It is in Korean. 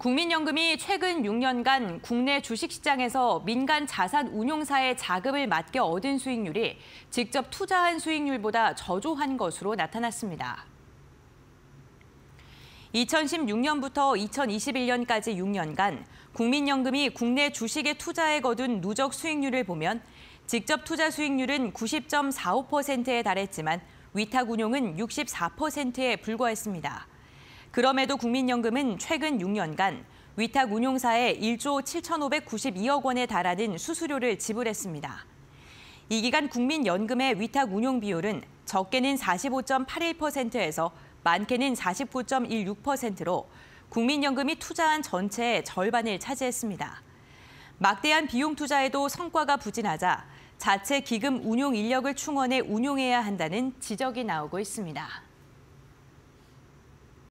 국민연금이 최근 6년간 국내 주식시장에서 민간 자산 운용사의 자금을 맡겨 얻은 수익률이 직접 투자한 수익률보다 저조한 것으로 나타났습니다. 2016년부터 2021년까지 6년간 국민연금이 국내 주식에 투자해 거둔 누적 수익률을 보면 직접 투자 수익률은 90.45%에 달했지만 위탁 운용은 64%에 불과했습니다. 그럼에도 국민연금은 최근 6년간 위탁 운용사에 1조 7,592억 원에 달하는 수수료를 지불했습니다. 이 기간 국민연금의 위탁 운용 비율은 적게는 45.81%에서 많게는 49.16%로 국민연금이 투자한 전체의 절반을 차지했습니다. 막대한 비용 투자에도 성과가 부진하자 자체 기금 운용 인력을 충원해 운용해야 한다는 지적이 나오고 있습니다.